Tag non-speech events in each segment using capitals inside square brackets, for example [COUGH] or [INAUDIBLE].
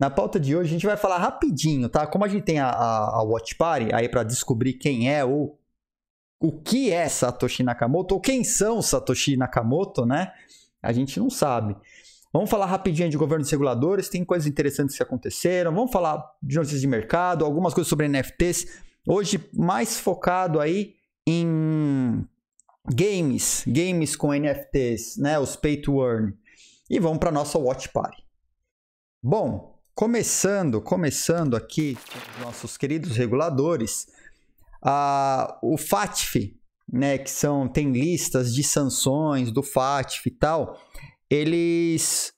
Na pauta de hoje a gente vai falar rapidinho, tá? Como a gente tem a, a, a Watch Party aí para descobrir quem é ou o que é Satoshi Nakamoto ou quem são Satoshi Nakamoto, né? A gente não sabe. Vamos falar rapidinho de governos reguladores, tem coisas interessantes que aconteceram. Vamos falar de notícias de mercado, algumas coisas sobre NFTs. Hoje mais focado aí em games, games com NFTs, né? Os pay to earn. E vamos para nossa watch party. Bom, Começando, começando aqui, nossos queridos reguladores, a, o FATF, né, que são, tem listas de sanções do FATF e tal, eles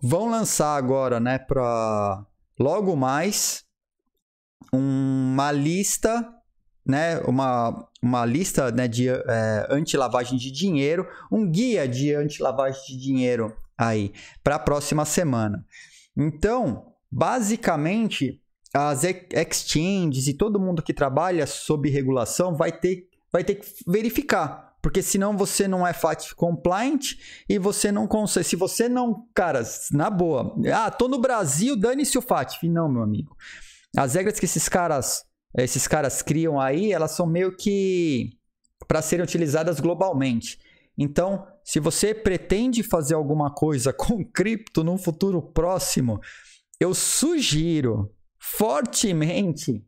vão lançar agora, né, para logo mais uma lista, né, uma, uma lista né, de é, antilavagem de dinheiro, um guia de antilavagem de dinheiro aí para a próxima semana. Então, basicamente, as exchanges e todo mundo que trabalha sob regulação vai ter, vai ter que verificar. Porque senão você não é FATF compliant e você não consegue. Se você não, cara, na boa. Ah, tô no Brasil, dane-se o FATF. Não, meu amigo. As regras que esses caras, esses caras criam aí, elas são meio que para serem utilizadas globalmente. Então, se você pretende fazer alguma coisa [LAUGHS] com cripto num futuro próximo, eu sugiro fortemente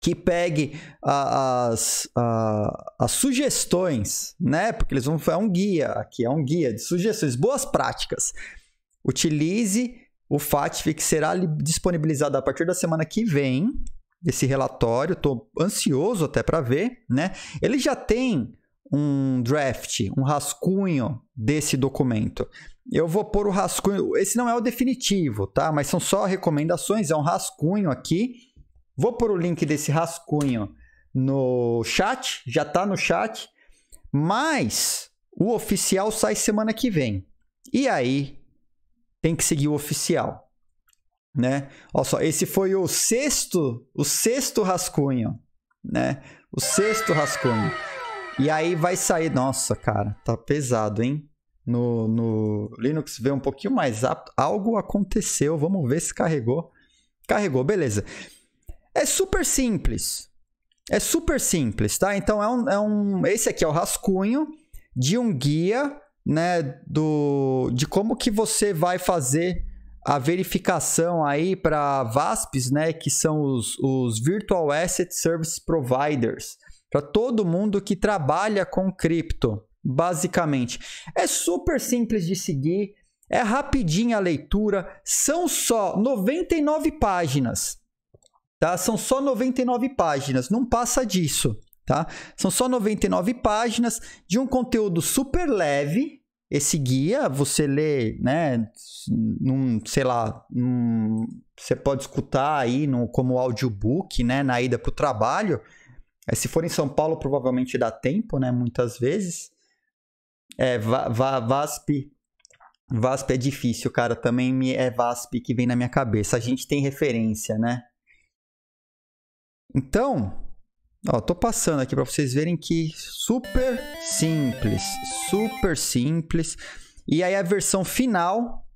que pegue as, as, as sugestões, né? Porque eles vão é um guia aqui, é um guia de sugestões, boas práticas. Utilize o FATF que será disponibilizado a partir da semana que vem. Esse relatório, estou ansioso até para ver, né? Ele já tem um draft, um rascunho desse documento. Eu vou pôr o rascunho, esse não é o definitivo, tá? Mas são só recomendações, é um rascunho aqui. Vou pôr o link desse rascunho no chat, já tá no chat, mas o oficial sai semana que vem. E aí tem que seguir o oficial, né? Olha só, esse foi o sexto, o sexto rascunho, né? O sexto rascunho. E aí vai sair. Nossa, cara, tá pesado, hein? No, no Linux veio um pouquinho mais apto. Algo aconteceu. Vamos ver se carregou. Carregou, beleza. É super simples. É super simples, tá? Então é um, é um. Esse aqui é o rascunho de um guia, né? Do, de como que você vai fazer a verificação aí para VASPs, né? Que são os, os Virtual Asset Service Providers para todo mundo que trabalha com cripto, basicamente. É super simples de seguir, é rapidinha a leitura, são só 99 páginas. Tá? São só 99 páginas, não passa disso, tá? São só 99 páginas de um conteúdo super leve. Esse guia você lê, né, num, sei lá, num, você pode escutar aí no, como audiobook, né, na ida para o trabalho. É, se for em São Paulo, provavelmente dá tempo, né? Muitas vezes. É, va, va VASP. VASP é difícil, cara. Também me, é VASP que vem na minha cabeça. A gente tem referência, né? Então, ó, tô passando aqui para vocês verem que super simples, super simples. E aí a versão final,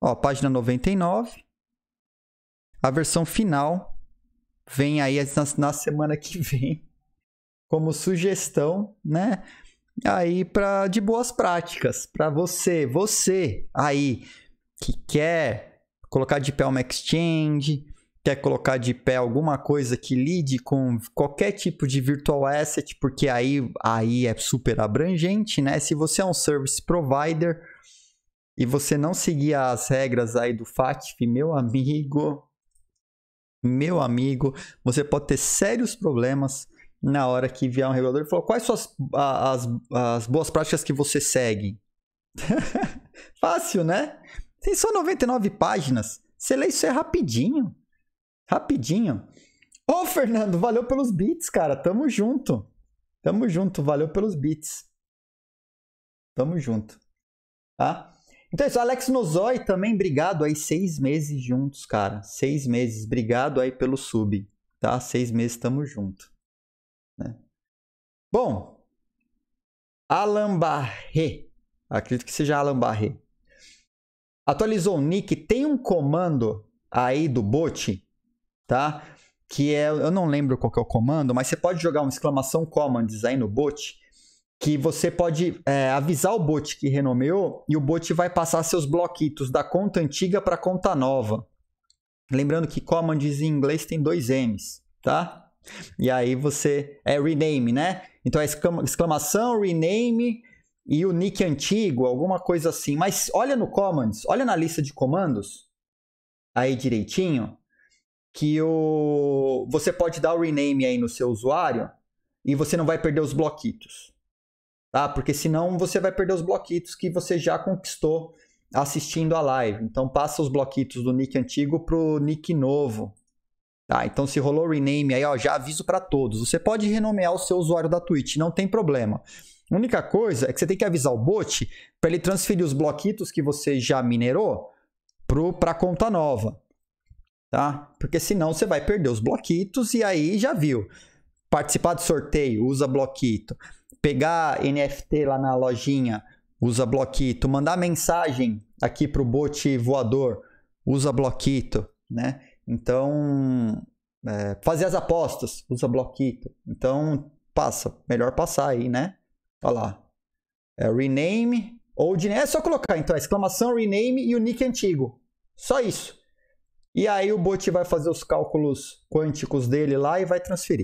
ó, página 99. A versão final vem aí na, semana que [LAUGHS] vem como sugestão, né? Aí para de boas práticas para você, você aí que quer colocar de pé uma exchange, quer colocar de pé alguma coisa que lide com qualquer tipo de virtual asset, porque aí aí é super abrangente, né? Se você é um service provider e você não seguir as regras aí do FATF, meu amigo, meu amigo, você pode ter sérios problemas na hora que vier um regulador e falar quais são as, as, as boas práticas que você segue. [LAUGHS] Fácil, né? Tem só 99 páginas. Você lê isso é rapidinho. Rapidinho. Ô, oh, Fernando, valeu pelos bits, cara. Tamo junto. Tamo junto, valeu pelos bits. Tamo junto. Tá? Então é isso, Alex Nozói também, obrigado aí, seis meses juntos, cara. Seis meses, obrigado aí pelo sub, tá? Seis meses, tamo junto. Né? Bom, Alan Barré, acredito que seja Alan Barré. Atualizou o nick, tem um comando aí do bot, tá? Que é, eu não lembro qual que é o comando, mas você pode jogar uma exclamação commands aí no bot, que você pode é, avisar o bot que renomeou e o bot vai passar seus bloquitos da conta antiga para a conta nova. Lembrando que commands em inglês tem dois M's, tá? E aí você é rename, né? Então é exclamação, rename e o nick antigo, alguma coisa assim. Mas olha no commands, olha na lista de comandos aí direitinho que o você pode dar o rename aí no seu usuário e você não vai perder os bloquitos tá? Porque senão você vai perder os bloquitos que você já conquistou assistindo a live. Então passa os bloquitos do nick antigo pro nick novo. Tá? Então se rolou rename aí, ó, já aviso para todos. Você pode renomear o seu usuário da Twitch, não tem problema. A única coisa é que você tem que avisar o bot para ele transferir os bloquitos que você já minerou para conta nova. Tá? Porque senão você vai perder os bloquitos e aí já viu. Participar de sorteio, usa bloquito pegar NFT lá na lojinha, usa bloquito, mandar mensagem aqui para o voador, usa bloquito, né? Então, é, fazer as apostas, usa bloquito. Então, passa, melhor passar aí, né? Olha lá, é, rename ou de, é só colocar então exclamação rename e o nick antigo. Só isso. E aí o bot vai fazer os cálculos quânticos dele lá e vai transferir.